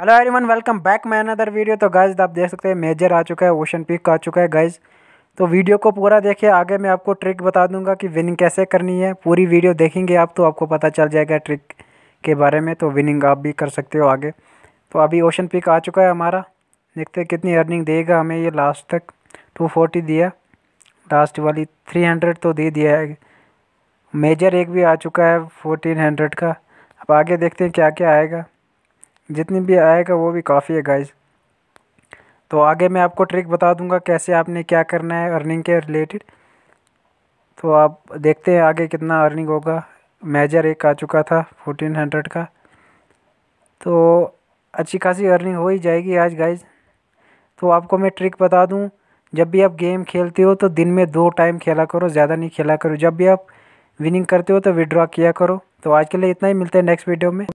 hello everyone welcome back मैं another video तो guys तो आप देख सकते हैं मेजर आ चुका है ओशन पीक आ चुका है गाइज तो वीडियो को पूरा देखिए आगे मैं आपको ट्रिक बता दूंगा कि विनिंग कैसे करनी है पूरी वीडियो देखेंगे आप तो आपको पता चल जाएगा ट्रिक के बारे में तो विनिंग आप भी कर सकते हो आगे तो अभी ओशन पीक आ चुका है हमारा देखते हैं कितनी अर्निंग देगा हमें ये लास्ट तक टू फोर्टी दिया लास्ट वाली थ्री हंड्रेड तो दे दिया है मेजर एक भी आ चुका है फोर्टीन हंड्रेड का अब आगे देखते हैं क्या क्या आएगा जितनी भी आएगा वो भी काफ़ी है गाइज तो आगे मैं आपको ट्रिक बता दूंगा कैसे आपने क्या करना है अर्निंग के रिलेटेड तो आप देखते हैं आगे कितना अर्निंग होगा मेजर एक आ चुका था फोर्टीन हंड्रेड का तो अच्छी खासी अर्निंग हो ही जाएगी आज गाइज तो आपको मैं ट्रिक बता दूं जब भी आप गेम खेलते हो तो दिन में दो टाइम खेला करो ज़्यादा नहीं खेला करो जब भी आप विनिंग करते हो तो विड्रॉ किया करो तो आज के लिए इतना ही मिलता है नेक्स्ट वीडियो में